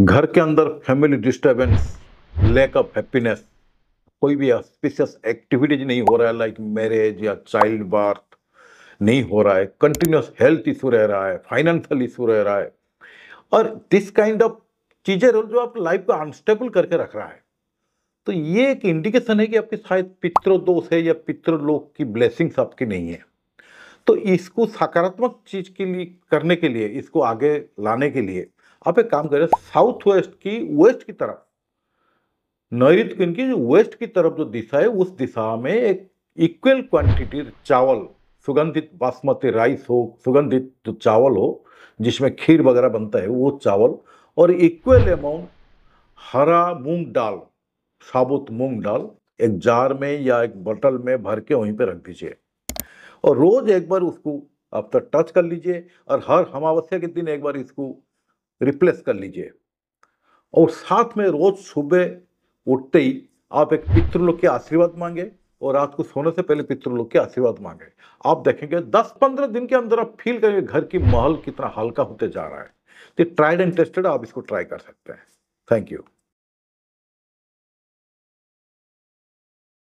घर के अंदर family disturbance lack of happiness कोई भी ऑस्पिशियस एक्टिविटीज नहीं हो रहा है लाइक मैरिज या चाइल्ड बर्थ नहीं हो रहा है कंटिन्यूस हेल्थ इशू रह रहा है फाइनेंशियल इशू रह रहा है और दिस काइंड ऑफ चीज़ें जो आप लाइफ को अनस्टेबल करके रख रहा है तो ये एक इंडिकेशन है कि आपके शायद पितृदोष है या पितृलोक की ब्लेसिंग्स आपकी नहीं है तो इसको सकारात्मक चीज़ के लिए करने के लिए इसको आगे लाने के लिए आप एक काम करें साउथ वेस्ट की वेस्ट की तरफ नैत की वेस्ट की तरफ जो दिशा है उस दिशा में एक इक्वल क्वांटिटी चावल सुगंधित बासमती राइस हो सुगंधित जो चावल हो जिसमें खीर वगैरह बनता है वो चावल और इक्वल अमाउंट हरा मूंग दाल साबुत मूंग दाल एक जार में या एक बोतल में भर के वहीं पे रख दीजिए और रोज़ एक बार उसको आप तक टच कर लीजिए और हर अमावस्या के दिन एक बार इसको रिप्लेस कर लीजिए और साथ में रोज सुबह उठते ही आप एक पितृलोक के आशीर्वाद मांगे और रात को सोने से पहले पितृलोक के आशीर्वाद मांगे आप देखेंगे 10-15 दिन के अंदर आप फील करेंगे घर की माहौल कितना हल्का होते जा रहा है तो ट्राइड एंड टेस्टेड आप इसको ट्राई कर सकते हैं थैंक यू